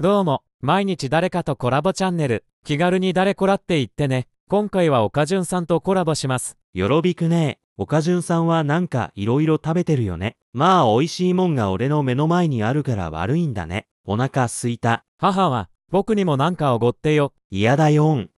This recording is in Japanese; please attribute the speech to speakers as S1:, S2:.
S1: どうも、毎日誰かとコラボチャンネル、気軽に誰コラって言ってね。今回
S2: は岡潤さんとコラボします。よろびくねえ。岡潤さんはなんか色々食べてるよね。まあ美味しいもんが俺の目の前にあるから悪いんだね。お腹すいた。母は、僕にもなんかおごってよ。嫌だよん。